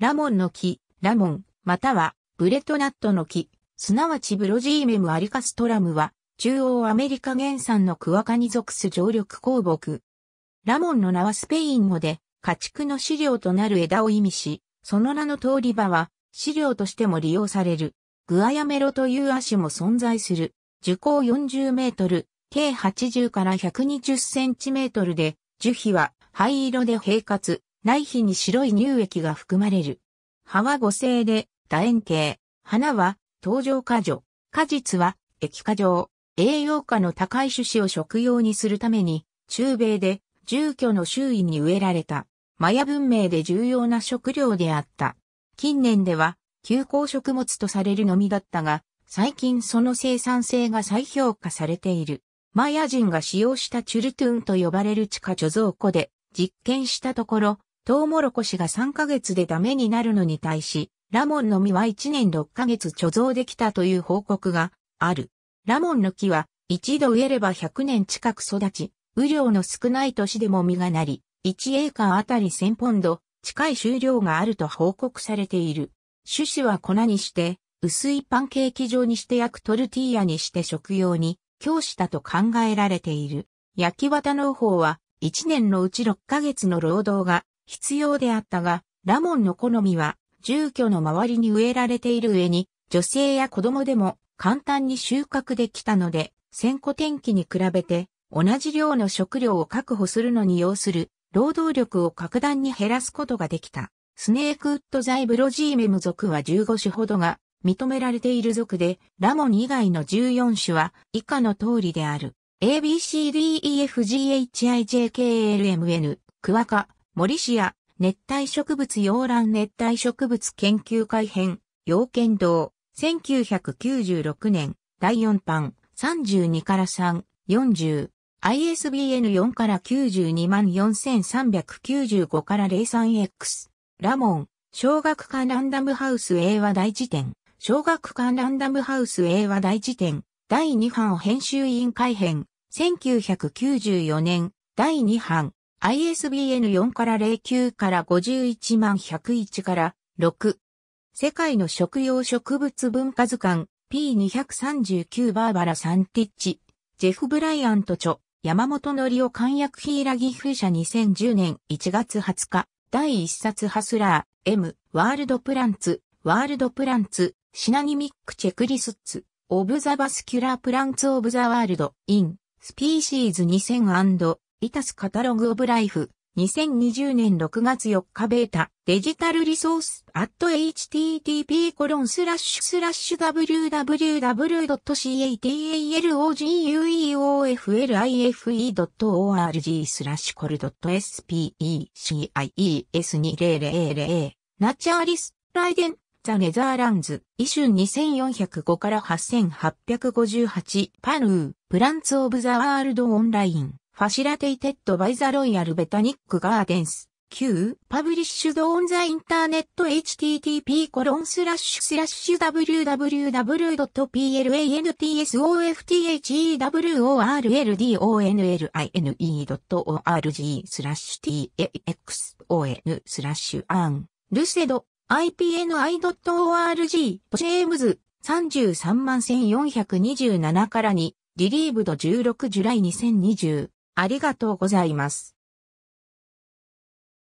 ラモンの木、ラモン、またはブレトナットの木、すなわちブロジーメムアリカストラムは、中央アメリカ原産のクワカに属す常緑鉱木。ラモンの名はスペイン語で、家畜の飼料となる枝を意味し、その名の通り場は、飼料としても利用される。グアヤメロという足も存在する。樹高40メートル、計80から120センチメートルで、樹皮は灰色で平滑、内皮に白い乳液が含まれる。葉は五星で楕円形。花は登場果樹。果実は液化状。栄養価の高い種子を食用にするために、中米で住居の周囲に植えられた。マヤ文明で重要な食料であった。近年では、休耕食物とされるのみだったが、最近その生産性が再評価されている。マヤ人が使用したチュルトゥンと呼ばれる地下貯蔵庫で実験したところ、トウモロコシが3ヶ月でダメになるのに対し、ラモンの実は1年6ヶ月貯蔵できたという報告がある。ラモンの木は一度植えれば100年近く育ち、雨量の少ない年でも実がなり、1エーカーあたり1000ポンド近い収量があると報告されている。種子は粉にして、薄いパンケーキ状にして焼くトルティーヤにして食用に供したと考えられている。焼き綿農法は1年のうち6ヶ月の労働が必要であったが、ラモンの好みは住居の周りに植えられている上に、女性や子供でも簡単に収穫できたので、先古天気に比べて同じ量の食料を確保するのに要する労働力を格段に減らすことができた。スネークウッドザイブロジーメム属は15種ほどが認められている属で、ラモン以外の14種は以下の通りである。ABCDEFGHIJKLMN、クワカ、森市や熱帯植物洋蘭熱帯植物研究会編、洋剣道、1996年、第4版、32から3、40。ISBN4 から924,395から 03X。ラモン、小学館ランダムハウス英和大辞典。小学館ランダムハウス英和大辞典。第2版編集委員会編。1994年、第2版。ISBN4 から09から51万101から6。世界の食用植物文化図鑑 P239 バーバラ・サンティッチ、ジェフ・ブライアント著、山本則夫簡約ヒーラギ風社2010年1月20日、第1冊ハスラー、M、ワールドプランツ、ワールドプランツ、シナニミックチェクリスッツ、オブザバスキュラープランツオブザワールド、イン、スピーシーズ2000イタスカタログオブライフ、2020年6月4日ベータ、デジタルリソース、アット http コロンスラッシュスラッシュ www.catalogueoflife.org スラッシュコル .species2000 ナチャーリス、ライデン、ザ・ネザーランズ、イシュン2405から8858、パヌー、プランツ・オブ・ザ・ワールド・オンライン。ファシラテイテッドバイザロイヤルベタニックガーデンス。Q、パブリッシュドオンザインターネット http コロンスラッシュスラッシュ www.plantsoftworldonline.org スラッシュ taxon スラッシュアンルセド ipni.org ジェームズ33万1427から2リリーブド16ジュライ2020ありがとうございます。